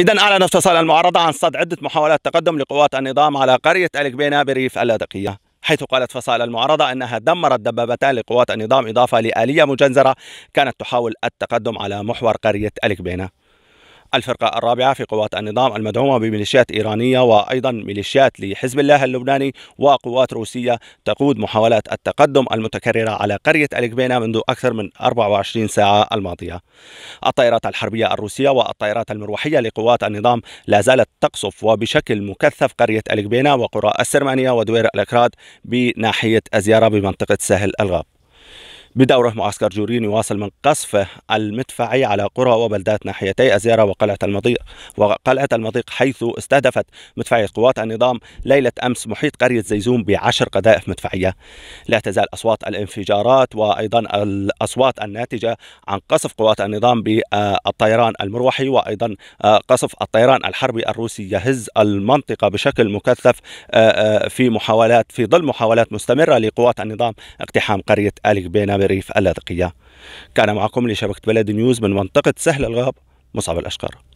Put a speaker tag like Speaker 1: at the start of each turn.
Speaker 1: إذا أعلنت فصائل المعارضة عن صد عدة محاولات تقدم لقوات النظام على قرية الكبينة بريف اللاذقية حيث قالت فصائل المعارضة أنها دمرت دبابتان لقوات النظام إضافة لآلية مجنزرة كانت تحاول التقدم على محور قرية الكبينة الفرقة الرابعة في قوات النظام المدعومة بميليشيات إيرانية وأيضا ميليشيات لحزب الله اللبناني وقوات روسية تقود محاولات التقدم المتكررة على قرية الكبينة منذ أكثر من 24 ساعة الماضية الطائرات الحربية الروسية والطائرات المروحية لقوات النظام لا زالت تقصف وبشكل مكثف قرية الكبينة وقرى السرمانية ودوير الأكراد بناحية الزيارة بمنطقة سهل الغاب بدوره معسكر جورين يواصل من قصفه المدفعي على قرى وبلدات ناحيتي أزيرة وقلعة المضيق وقلعة المضيق حيث استهدفت مدفعية قوات النظام ليلة أمس محيط قرية زيزون بعشر قذائف مدفعية لا تزال أصوات الانفجارات وأيضا الأصوات الناتجة عن قصف قوات النظام بالطيران المروحي وأيضا قصف الطيران الحربي الروسي يهز المنطقة بشكل مكثف آه، آه، في محاولات في ظل محاولات مستمرة لقوات النظام اقتحام قرية آل الريف اللاذقية كان معكم لشبكة بلد نيوز من منطقة سهل الغاب مصعب الأشقر